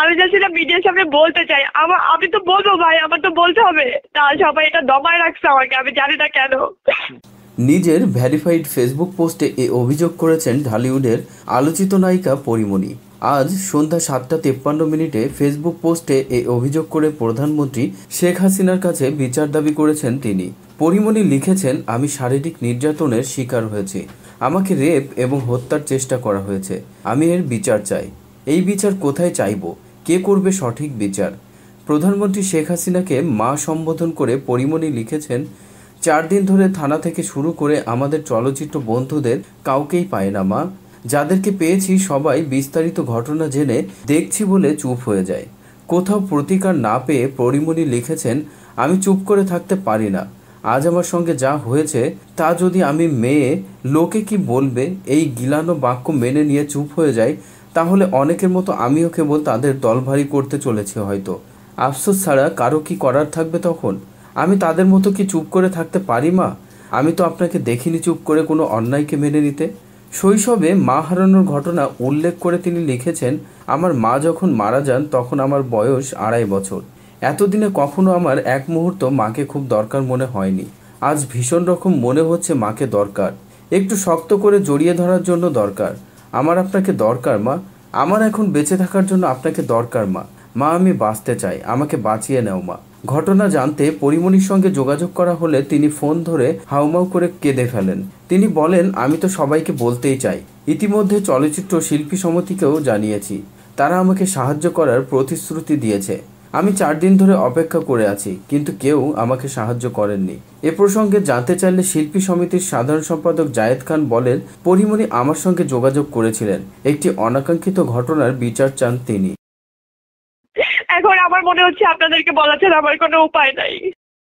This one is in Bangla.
আমি জাস্ট এটা মিডিয়ার সামনে বলতে চাই আমার আমি তো বলবো ভাই আমার তো বলতে হবে তা সবাই এটা দমায় রাখছে আমাকে আমি জানি না কেন নিজের ভ্যারিফাইড ফেসবুক পোস্টে এ অভিযোগ করেছেন ঢালিউডের আলোচিত নায়িকা পরিমণি আজ সন্ধ্যা সাতটা তেপ্পান্ন মিনিটে ফেসবুক পোস্টে এ অভিযোগ করে প্রধানমন্ত্রী শেখ হাসিনার কাছে বিচার দাবি করেছেন তিনি পরিমণি লিখেছেন আমি শারীরিক নির্যাতনের শিকার হয়েছি আমাকে রেপ এবং হত্যার চেষ্টা করা হয়েছে আমি এর বিচার চাই এই বিচার কোথায় চাইব কে করবে সঠিক বিচার প্রধানমন্ত্রী শেখ হাসিনাকে মা সম্বোধন করে পরিমণি লিখেছেন চার দিন ধরে থানা থেকে শুরু করে আমাদের চলচ্চিত্র বন্ধুদের কাউকেই পায় না মা যাদেরকে পেয়েছি সবাই বিস্তারিত ঘটনা জেনে দেখছি বলে চুপ হয়ে যায় কোথাও প্রতিকার না পেয়ে পরিমণি লিখেছেন আমি চুপ করে থাকতে পারি না আজ আমার সঙ্গে যা হয়েছে তা যদি আমি মেয়ে লোকে কি বলবে এই গিলানো বাক্য মেনে নিয়ে চুপ হয়ে যায় তাহলে অনেকের মতো আমিও কেবল তাদের দল ভারী করতে চলেছি হয়তো আফসোস ছাড়া কারো কি করার থাকবে তখন আমি তাদের মতো কি চুপ করে থাকতে পারি মা আমি তো আপনাকে দেখিনি চুপ করে কোনো অন্যায়কে মেনে নিতে শৈশবে মা হারানোর ঘটনা উল্লেখ করে তিনি লিখেছেন আমার মা যখন মারা যান তখন আমার বয়স আড়াই বছর এতদিনে কখনো আমার এক মুহূর্ত মাকে খুব দরকার মনে হয়নি আজ ভীষণ রকম মনে হচ্ছে মাকে দরকার একটু শক্ত করে জড়িয়ে ধরার জন্য দরকার আমার আপনাকে দরকার মা আমার এখন বেঁচে থাকার জন্য আপনাকে দরকার মা মা আমি বাঁচতে চাই আমাকে বাঁচিয়ে নেও মা ঘটনা জানতে পরিমণির সঙ্গে যোগাযোগ করা হলে তিনি ফোন ধরে হাউমাউ করে কেঁদে ফেলেন তিনি বলেন আমি তো সবাইকে বলতেই চাই ইতিমধ্যে চলচ্চিত্র শিল্পী সমিতিকেও জানিয়েছি তারা আমাকে সাহায্য করার প্রতিশ্রুতি দিয়েছে আমি চার দিন ধরে অপেক্ষা করে আছি কিন্তু কেউ আমাকে সাহায্য করেননি এ প্রসঙ্গে জানতে চাইলে শিল্পী সমিতির সাধারণ সম্পাদক জায়েদ খান বলেন পরিমণি আমার সঙ্গে যোগাযোগ করেছিলেন একটি অনাকাঙ্ক্ষিত ঘটনার বিচার চান তিনি এখন আমার মনে হচ্ছে আপনাদেরকে বলা ছাড়া আমার কোনো উপায় নাই